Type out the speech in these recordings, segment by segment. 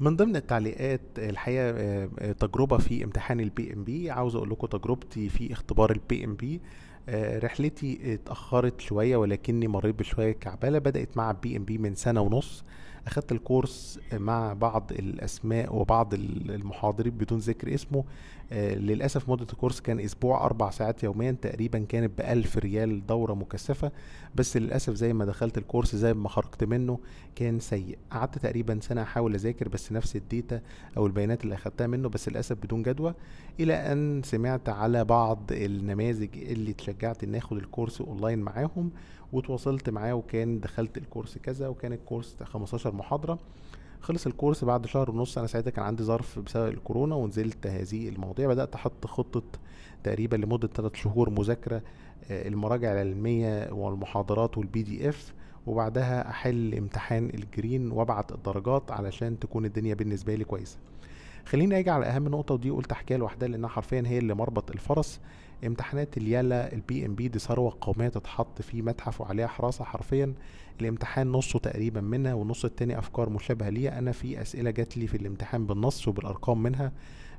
من ضمن التعليقات الحقيقه آه، تجربه في امتحان البي ام بي عاوز اقول لكم تجربتي في اختبار البي ام آه، بي رحلتي اتاخرت شويه ولكني مريت بشويه كعبله بدات مع البي ام بي من سنه ونص اخدت الكورس مع بعض الاسماء وبعض المحاضرين بدون ذكر اسمه آه، للاسف مده الكورس كان اسبوع اربع ساعات يوميا تقريبا كانت ب 1000 ريال دوره مكثفه بس للاسف زي ما دخلت الكورس زي ما خرجت منه كان سيء قعدت تقريبا سنه احاول اذاكر بس نفس الديتا او البيانات اللي اخدتها منه بس للاسف بدون جدوى الى ان سمعت على بعض النماذج اللي تشجعت ان اخد الكورس اونلاين معاهم وتواصلت معاه وكان دخلت الكورس كذا وكان الكورس 15 محاضره خلص الكورس بعد شهر ونص انا ساعتها كان عندي ظرف بسبب الكورونا ونزلت هذه المواضيع بدات احط خطه تقريبا لمده 3 شهور مذاكره آه، المراجع العلميه والمحاضرات والبي دي اف وبعدها احل امتحان الجرين وابعت الدرجات علشان تكون الدنيا بالنسبه لي كويسه خليني اجي على اهم نقطه ودي قلت احكيها لوحدها لانها حرفيا هي اللي مربط الفرس امتحانات اليالا البي ام بي دي ثروه قوميه تتحط في متحف وعليها حراسه حرفيا الامتحان نصه تقريبا منها والنص التاني افكار مشابهه ليها انا في اسئله جات لي في الامتحان بالنص وبالارقام منها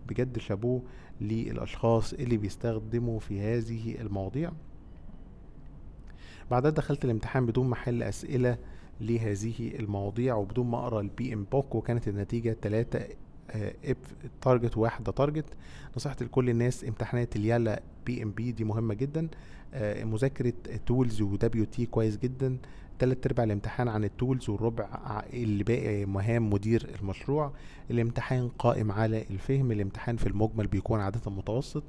بجد شابوه للاشخاص اللي بيستخدموا في هذه المواضيع بعدها دخلت الامتحان بدون محل اسئله لهذه المواضيع وبدون ما اقرا البي ام بوك وكانت النتيجه 3 اف آه، واحد ده تارجت نصيحتي لكل الناس امتحانات اليالا بي ام بي دي مهمه جدا آه، مذاكره تولز ودبليو تي كويس جدا تلات ارباع الامتحان عن التولز والربع اللي باقي مهام مدير المشروع الامتحان قائم على الفهم الامتحان في المجمل بيكون عاده متوسط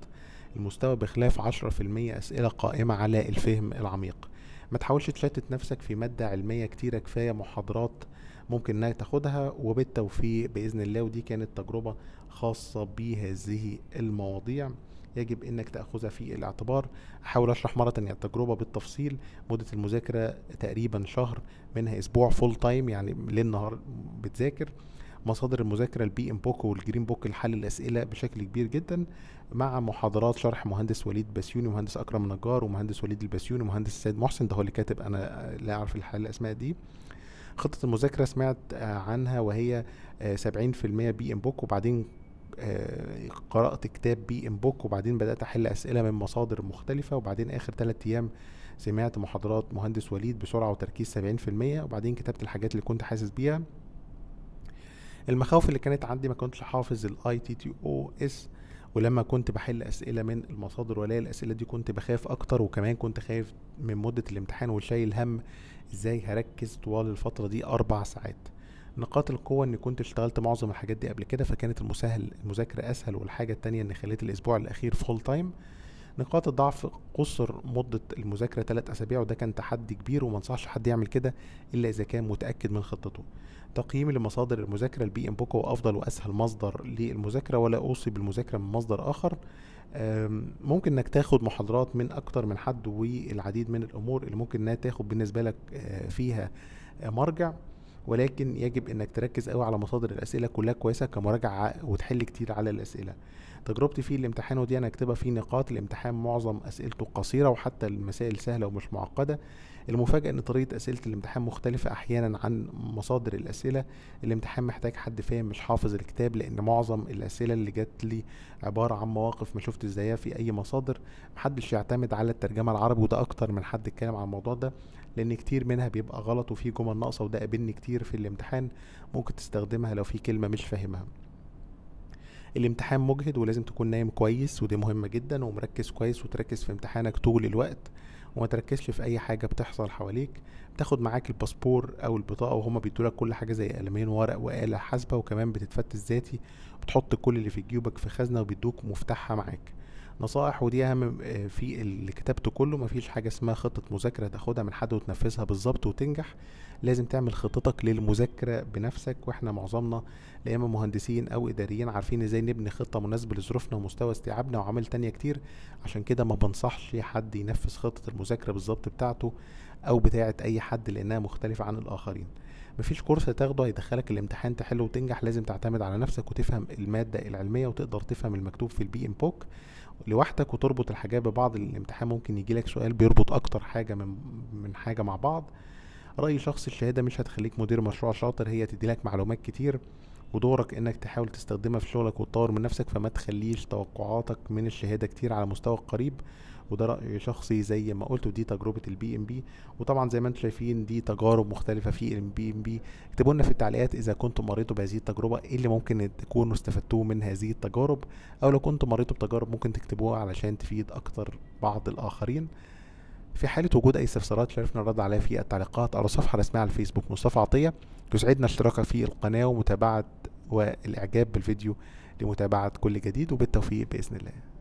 المستوى بخلاف عشرة في المية اسئله قائمه على الفهم العميق ما تحاولش تشتت نفسك في ماده علميه كتيره كفايه محاضرات ممكن انها تاخدها وبالتوفيق باذن الله ودي كانت تجربه خاصه بهذه المواضيع يجب انك تاخذها في الاعتبار احاول اشرح مره تانية التجربه بالتفصيل مده المذاكره تقريبا شهر منها اسبوع فول تايم يعني ليل نهار بتذاكر مصادر المذاكره البي ام بوك والجرين بوك لحل الاسئله بشكل كبير جدا مع محاضرات شرح مهندس وليد بسيوني ومهندس اكرم نجار ومهندس وليد البسيوني ومهندس السيد محسن ده هو اللي كاتب انا لا اعرف الحل الاسماء دي خطه المذاكره سمعت آه، عنها وهي 70% بي ام بوك وبعدين آه، قرأت كتاب بي ام بوك وبعدين بدأت أحل أسئلة من مصادر مختلفة وبعدين آخر ثلاث أيام سمعت محاضرات مهندس وليد بسرعة وتركيز 70% وبعدين كتبت الحاجات اللي كنت حاسس بيها المخاوف اللي كانت عندي ما كنتش حافظ الاي تي تي او اس ولما كنت بحل اسئله من المصادر ولا الاسئله دي كنت بخاف اكتر وكمان كنت خايف من مده الامتحان وشايل هم ازاي هركز طوال الفتره دي اربع ساعات نقاط القوة إني كنت اشتغلت معظم الحاجات دي قبل كده فكانت المسهل المذاكرة أسهل والحاجة التانية إني خليت الأسبوع الأخير فول تايم نقاط الضعف قصر مدة المذاكرة ثلاث أسابيع وده كان تحدي كبير وما انصحش حد يعمل كده إلا إذا كان متأكد من خطته تقييم لمصادر المذاكرة البي ام بوك هو أفضل وأسهل مصدر للمذاكرة ولا أوصي بالمذاكرة من مصدر آخر ممكن انك تاخد محاضرات من اكتر من حد والعديد من الامور اللي ممكن انها تاخد بالنسبه لك آه، فيها آه، مرجع ولكن يجب انك تركز قوي على مصادر الاسئله كلها كويسه كمراجعه وتحل كتير على الاسئله تجربتي في الامتحان ودي انا اكتبها في نقاط الامتحان معظم اسئلته قصيره وحتى المسائل سهله ومش معقده المفاجأة إن طريقة أسئلة الامتحان مختلفة أحيانا عن مصادر الأسئلة الامتحان محتاج حد فاهم مش حافظ الكتاب لأن معظم الأسئلة اللي جات لي عبارة عن مواقف ما شفتش زيها في أي مصادر محدش يعتمد على الترجمة العربي وده أكتر من حد اتكلم عن الموضوع ده لأن كتير منها بيبقى غلط وفي جمل ناقصة وده قابلني كتير في الامتحان ممكن تستخدمها لو في كلمة مش فاهمها الامتحان مجهد ولازم تكون نايم كويس ودي مهمه جدا ومركز كويس وتركز في امتحانك طول الوقت وما تركزش في اي حاجه بتحصل حواليك بتاخد معاك الباسبور او البطاقه وهما بيدولك كل حاجه زي قلمين ورق واله حاسبه وكمان بتتفتش ذاتي بتحط كل اللي في جيوبك في خزنه وبيدوك مفتاحها معاك نصائح ودي اهم آه، في اللي كتبته كله مفيش حاجه اسمها خطه مذاكره تاخدها من حد وتنفذها بالظبط وتنجح لازم تعمل خطتك للمذاكره بنفسك واحنا معظمنا يا اما مهندسين او اداريين عارفين ازاي نبني خطه مناسبه لظروفنا ومستوى استيعابنا وعمل تانية كتير عشان كده ما بنصحش حد ينفذ خطه المذاكره بالظبط بتاعته او بتاعه اي حد لانها مختلفه عن الاخرين مفيش كورس تاخده هيدخلك الامتحان تحله وتنجح لازم تعتمد على نفسك وتفهم الماده العلميه وتقدر تفهم المكتوب في البي ام بوك لوحدك وتربط الحاجات ببعض الامتحان ممكن يجيلك سؤال بيربط أكتر حاجة من من حاجة مع بعض رأي شخص الشهادة مش هتخليك مدير مشروع شاطر هي تديلك معلومات كتير ودورك انك تحاول تستخدمها في شغلك وتطور من نفسك فما تخليش توقعاتك من الشهاده كتير على مستوى قريب وده راي شخصي زي ما قلت ودي تجربه البي ام بي وطبعا زي ما انتم شايفين دي تجارب مختلفه في البي ام بي اكتبوا لنا في التعليقات اذا كنتم مريتوا بهذه التجربه ايه اللي ممكن تكونوا استفدتوه من هذه التجارب او لو كنتم مريتوا بتجارب ممكن تكتبوها علشان تفيد اكتر بعض الاخرين في حالة وجود أي استفسارات شرفنا الرد عليها في التعليقات أو الصفحة الرسمية على الفيسبوك مصطفى عطية يسعدنا اشتراكك في القناة ومتابعة والإعجاب بالفيديو لمتابعة كل جديد وبالتوفيق بإذن الله